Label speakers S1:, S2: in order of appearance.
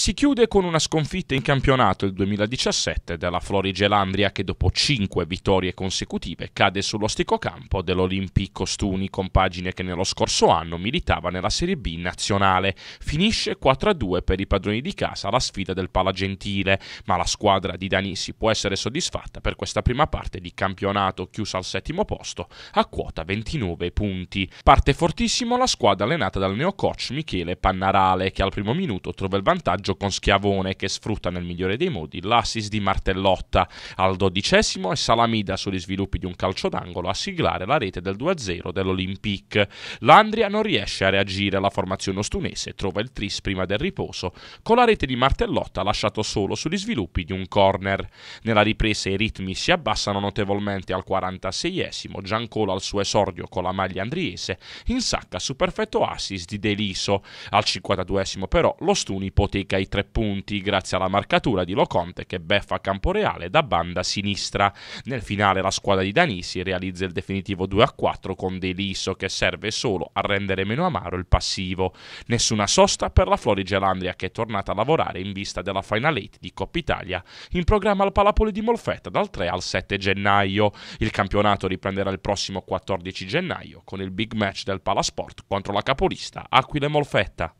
S1: Si chiude con una sconfitta in campionato il 2017 della Florigelandria che dopo 5 vittorie consecutive cade sull'ostico campo dell'Olimpico Stuni, compagine che nello scorso anno militava nella Serie B nazionale. Finisce 4-2 per i padroni di casa la sfida del Palagentile, ma la squadra di Danisi può essere soddisfatta per questa prima parte di campionato chiusa al settimo posto a quota 29 punti. Parte fortissimo la squadra allenata dal neo coach Michele Pannarale che al primo minuto trova il vantaggio vantaggio con Schiavone che sfrutta nel migliore dei modi l'assist di Martellotta al dodicesimo e Salamida sugli sviluppi di un calcio d'angolo a siglare la rete del 2-0 dell'Olympique. L'Andria non riesce a reagire alla formazione ostunese, trova il tris prima del riposo con la rete di Martellotta lasciato solo sugli sviluppi di un corner. Nella ripresa i ritmi si abbassano notevolmente al 46esimo, Giancola al suo esordio con la maglia andriese in sacca su perfetto assist di Deliso. Al 52esimo però lo Stuni ipoteca ai tre punti grazie alla marcatura di Loconte che beffa Camporeale da banda sinistra. Nel finale la squadra di Danisi realizza il definitivo 2-4 con Deliso che serve solo a rendere meno amaro il passivo. Nessuna sosta per la Florigelandria che è tornata a lavorare in vista della Final 8 di Coppa Italia in programma al Palapoli di Molfetta dal 3 al 7 gennaio. Il campionato riprenderà il prossimo 14 gennaio con il big match del Palasport contro la capolista Aquile Molfetta.